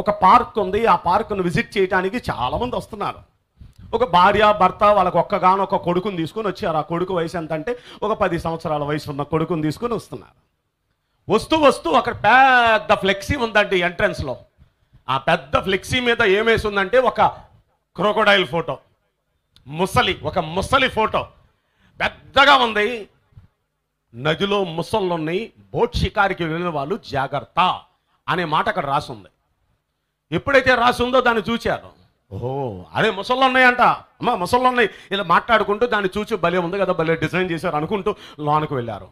ఒక పార్క్ ఉంది ఆ పార్క్ను విజిట్ చేయడానికి చాలామంది వస్తున్నారు ఒక భార్య భర్త వాళ్ళకి ఒక్కగానో ఒక కొడుకుని తీసుకొని వచ్చారు ఆ కొడుకు వయసు ఎంత అంటే ఒక పది సంవత్సరాల వయసు ఉన్న కొడుకుని తీసుకొని వస్తున్నారు వస్తూ వస్తూ అక్కడ పెద్ద ఫ్లెక్సీ ఉందండి ఎంట్రన్స్లో ఆ పెద్ద ఫ్లెక్సీ మీద ఏమేసి ఉందంటే ఒక క్రోకోడైల్ ఫోటో ముసలి ఒక ముసలి ఫోటో పెద్దగా ఉంది నదిలో ఉన్నాయి బోట్ షికారికి వెళ్ళిన వాళ్ళు జాగ్రత్త అనే మాట అక్కడ రాసుంది ఎప్పుడైతే రాసి ఉందో దాన్ని చూచారు ఓహో అదే ముసళ్ళు ఉన్నాయంట అమ్మా ముసళ్ళు ఉన్నాయి ఇలా మాట్లాడుకుంటూ దాన్ని చూచి భలే ఉంది కదా భలే డిజైన్ చేశారు అనుకుంటూ లోనకు వెళ్ళారు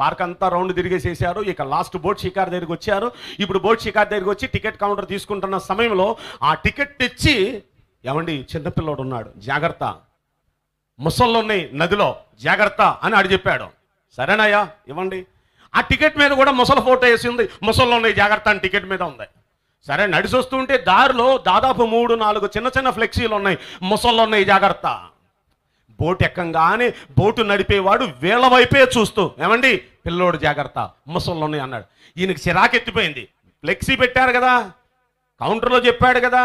పార్క్ అంతా రౌండ్ తిరిగేసేసారు ఇక లాస్ట్ బోట్ షికార్ దగ్గరికి వచ్చారు ఇప్పుడు బోట్ షికార్ దగ్గరికి వచ్చి టికెట్ కౌంటర్ తీసుకుంటున్న సమయంలో ఆ టికెట్ తెచ్చి ఏమండి చిన్నపిల్లోడు ఉన్నాడు జాగ్రత్త ముసళ్ళు ఉన్నాయి నదిలో జాగ్రత్త అని అడిగి చెప్పాడు సరేనాయా ఇవ్వండి ఆ టికెట్ మీద కూడా ముసలి ఫోటో వేసి ఉంది ముసళ్ళు ఉన్నాయి జాగ్రత్త అని టికెట్ మీద ఉంది సరే ఉంటే దారిలో దాదాపు మూడు నాలుగు చిన్న చిన్న ఫ్లెక్సీలు ఉన్నాయి ముసళ్ళు ఉన్నాయి జాగ్రత్త బోటు ఎక్కంగానే బోటు నడిపేవాడు వీళ్ళ వైపే చూస్తూ ఏమండి పిల్లోడు జాగ్రత్త ముసళ్ళు ఉన్నాయి అన్నాడు ఈయనకి చిరాకెత్తిపోయింది ఫ్లెక్సీ పెట్టారు కదా కౌంటర్లో చెప్పాడు కదా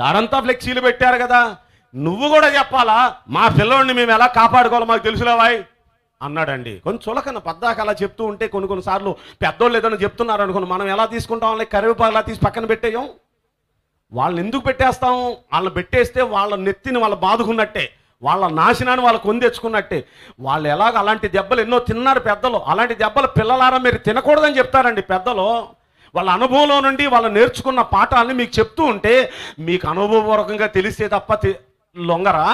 దారంతా ఫ్లెక్సీలు పెట్టారు కదా నువ్వు కూడా చెప్పాలా మా పిల్లోడిని మేము ఎలా కాపాడుకోవాలో మాకు తెలుసులేవాయి అన్నాడండి కొంచెం చులకన పద్దాక అలా చెప్తూ ఉంటే కొన్ని కొన్నిసార్లు పెద్దోళ్ళు ఏదైనా చెప్తున్నారు అనుకుని మనం ఎలా తీసుకుంటాం వాళ్ళని కరివేపాకు ఎలా తీసి పక్కన పెట్టేయం వాళ్ళని ఎందుకు పెట్టేస్తాం వాళ్ళని పెట్టేస్తే వాళ్ళ నెత్తిని వాళ్ళు బాదుకున్నట్టే వాళ్ళ నాశనాన్ని వాళ్ళు తెచ్చుకున్నట్టే వాళ్ళు ఎలాగ అలాంటి దెబ్బలు ఎన్నో తిన్నారు పెద్దలు అలాంటి దెబ్బలు పిల్లలారా మీరు తినకూడదని చెప్తారండి పెద్దలు వాళ్ళ అనుభవంలో నుండి వాళ్ళు నేర్చుకున్న పాఠాలని మీకు చెప్తూ ఉంటే మీకు అనుభవపూర్వకంగా తెలిస్తే తప్ప లొంగరా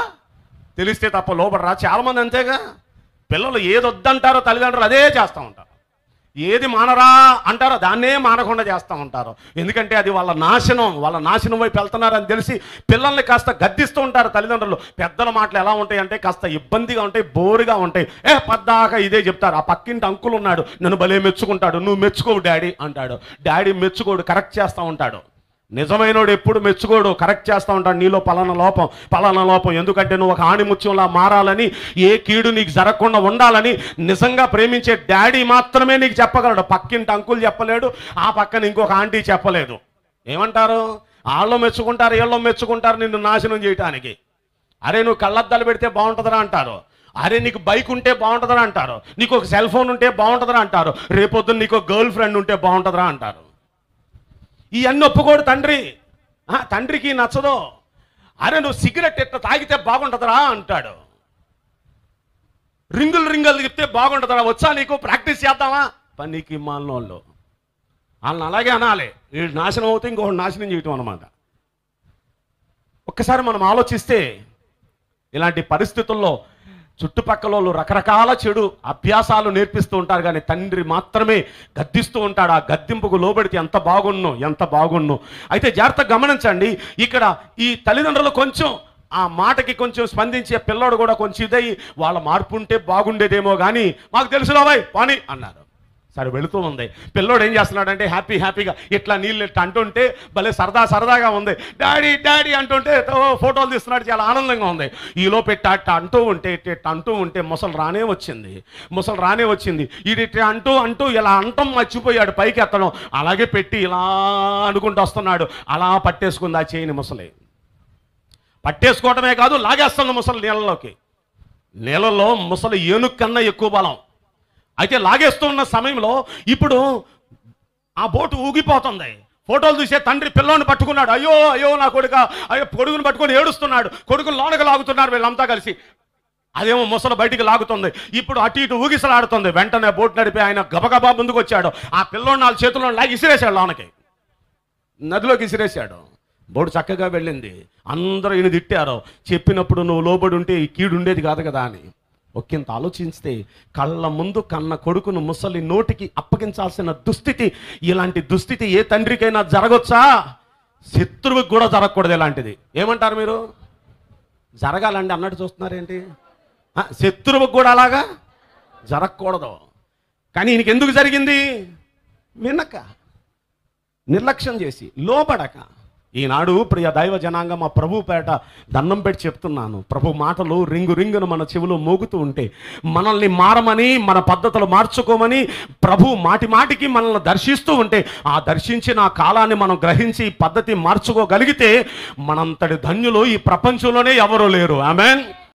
తెలిస్తే తప్ప లోపడరా చాలామంది అంతేగా పిల్లలు ఏది వద్దంటారో తల్లిదండ్రులు అదే చేస్తూ ఉంటారు ఏది మానరా అంటారో దాన్నే మానకుండా చేస్తూ ఉంటారు ఎందుకంటే అది వాళ్ళ నాశనం వాళ్ళ నాశనం వైపు వెళ్తున్నారని తెలిసి పిల్లల్ని కాస్త గద్దిస్తూ ఉంటారు తల్లిదండ్రులు పెద్దల మాటలు ఎలా ఉంటాయి అంటే కాస్త ఇబ్బందిగా ఉంటాయి బోరుగా ఉంటాయి ఏ పద్దాక ఇదే చెప్తారు ఆ పక్కింటి అంకులు ఉన్నాడు నన్ను భలే మెచ్చుకుంటాడు నువ్వు మెచ్చుకోవు డాడీ అంటాడు డాడీ మెచ్చుకోడు కరెక్ట్ చేస్తూ ఉంటాడు నిజమైనోడు ఎప్పుడు మెచ్చుకోడు కరెక్ట్ చేస్తూ ఉంటాడు నీలో పలానా లోపం పలానా లోపం ఎందుకంటే నువ్వు ఒక ఆణిముత్యంలా మారాలని ఏ కీడు నీకు జరగకుండా ఉండాలని నిజంగా ప్రేమించే డాడీ మాత్రమే నీకు చెప్పగలడు పక్కింటి అంకులు చెప్పలేడు ఆ పక్కన ఇంకొక ఆంటీ చెప్పలేదు ఏమంటారు వాళ్ళు మెచ్చుకుంటారు వీళ్ళు మెచ్చుకుంటారు నిన్ను నాశనం చేయటానికి అరే నువ్వు కళ్ళద్దాలు పెడితే బాగుంటుందరా అంటారు అరే నీకు బైక్ ఉంటే బాగుంటుందా అంటారు నీకు ఒక సెల్ ఫోన్ ఉంటే బాగుంటుందా అంటారు రేపొద్దున నీకు గర్ల్ ఫ్రెండ్ ఉంటే బాగుంటుందరా అంటారు ఇవన్నీ ఒప్పుకోడు తండ్రి తండ్రికి నచ్చదు అరే నువ్వు సిగరెట్ ఎట్లా తాగితే బాగుంటుందరా అంటాడు రింగులు రింగులు తిప్పితే బాగుంటుందరా వచ్చా నీకు ప్రాక్టీస్ చేద్దామా పనికి వాళ్ళు వాళ్ళని అలాగే అనాలి వీడు నాశనం అవుతే ఇంకొకటి నాశనం చేయటం అనమాట ఒక్కసారి మనం ఆలోచిస్తే ఇలాంటి పరిస్థితుల్లో చుట్టుపక్కల వాళ్ళు రకరకాల చెడు అభ్యాసాలు నేర్పిస్తూ ఉంటారు కానీ తండ్రి మాత్రమే గద్దిస్తూ ఉంటాడు ఆ గద్దింపుకు లోబడితే ఎంత బాగున్ను ఎంత బాగున్ను అయితే జాగ్రత్త గమనించండి ఇక్కడ ఈ తల్లిదండ్రులు కొంచెం ఆ మాటకి కొంచెం స్పందించే పిల్లోడు కూడా కొంచెం ఇదై వాళ్ళ మార్పు ఉంటే బాగుండేదేమో కానీ మాకు తెలుసులోవాయ్ పని అన్నారు తను వెళుతూ ఉంది పిల్లోడు ఏం చేస్తున్నాడంటే హ్యాపీ హ్యాపీగా ఇట్లా నీళ్ళు ఇట్లా అంటుంటే భలే సరదా సరదాగా ఉంది డాడీ డాడీ అంటుంటే ఫోటోలు తీస్తున్నాడు చాలా ఆనందంగా ఉంది ఈలో పెట్టి అట్ట అంటూ ఉంటే ఇట్ట అంటూ ఉంటే ముసలు రానే వచ్చింది ముసలు రానే వచ్చింది ఇట్ అంటూ అంటూ ఇలా అంటం మర్చిపోయాడు పైకి ఎత్తడం అలాగే పెట్టి ఇలా అనుకుంటూ వస్తున్నాడు అలా పట్టేసుకుంది ఆ చేయని ముసలి పట్టేసుకోవటమే కాదు లాగేస్తుంది ముసలి నీళ్ళలోకి నీళ్ళలో ముసలి ఏనుగు కన్నా ఎక్కువ బలం అయితే లాగేస్తూ ఉన్న సమయంలో ఇప్పుడు ఆ బోటు ఊగిపోతుంది ఫోటోలు చూసే తండ్రి పిల్లోని పట్టుకున్నాడు అయ్యో అయ్యో నా కొడుక అయ్యో కొడుకుని పట్టుకొని ఏడుస్తున్నాడు కొడుకు లోనకు లాగుతున్నారు వీళ్ళంతా కలిసి అదేమో ముసలు బయటికి లాగుతుంది ఇప్పుడు అటు ఇటు ఊగిసలాడుతుంది వెంటనే బోటు నడిపి ఆయన గబగబా ముందుకు వచ్చాడు ఆ పిల్లోడు నాలుగు చేతుల్లో లాగి ఇసిరేశాడు లోనకి నదిలోకి ఇసిరేశాడు బోటు చక్కగా వెళ్ళింది అందరూ ఈయన తిట్టారు చెప్పినప్పుడు నువ్వు లోబడి ఉంటే ఈ కీడుండేది కాదు కదా అని ఒక్కింత ఆలోచిస్తే కళ్ళ ముందు కన్న కొడుకును ముసలి నోటికి అప్పగించాల్సిన దుస్థితి ఇలాంటి దుస్థితి ఏ తండ్రికైనా జరగొచ్చా శత్రువుకి కూడా జరగకూడదు ఇలాంటిది ఏమంటారు మీరు జరగాలండి అన్నట్టు చూస్తున్నారేంటి శత్రువుకు కూడా అలాగా జరగకూడదు కానీ ఈయనకి ఎందుకు జరిగింది వినక నిర్లక్ష్యం చేసి లోపడక ఈనాడు ప్రియ దైవ జనాంగం మా ప్రభు పేట దండం పెట్టి చెప్తున్నాను ప్రభు మాటలు రింగు రింగును మన చెవిలో మోగుతూ ఉంటే మనల్ని మారమని మన పద్ధతులు మార్చుకోమని ప్రభు మాటి మాటికి మనల్ని దర్శిస్తూ ఉంటే ఆ దర్శించిన ఆ కాలాన్ని మనం గ్రహించి పద్ధతి మార్చుకోగలిగితే మనంతటి ధన్యులు ఈ ప్రపంచంలోనే ఎవరు లేరు ఆమెన్